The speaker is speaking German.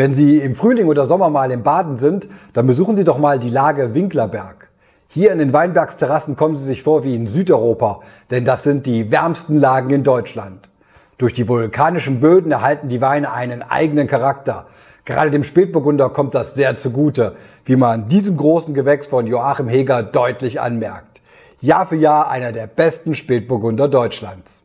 Wenn Sie im Frühling oder Sommer mal im Baden sind, dann besuchen Sie doch mal die Lage Winklerberg. Hier in den Weinbergsterrassen kommen Sie sich vor wie in Südeuropa, denn das sind die wärmsten Lagen in Deutschland. Durch die vulkanischen Böden erhalten die Weine einen eigenen Charakter. Gerade dem Spätburgunder kommt das sehr zugute, wie man diesem großen Gewächs von Joachim Heger deutlich anmerkt. Jahr für Jahr einer der besten Spätburgunder Deutschlands.